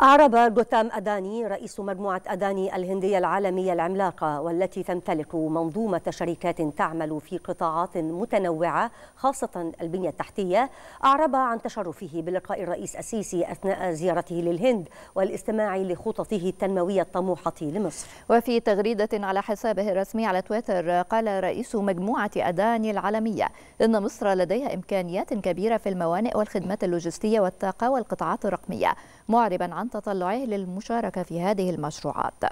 أعرب جوتام أداني رئيس مجموعة أداني الهندية العالمية العملاقة والتي تمتلك منظومة شركات تعمل في قطاعات متنوعة خاصة البنية التحتية أعرب عن تشرفه بلقاء الرئيس السيسي أثناء زيارته للهند والاستماع لخططه التنموية الطموحة لمصر وفي تغريدة على حسابه الرسمي على تويتر قال رئيس مجموعة أداني العالمية إن مصر لديها إمكانيات كبيرة في الموانئ والخدمات اللوجستية والطاقة والقطاعات الرقمية معربا عن عن تطلعه للمشاركة في هذه المشروعات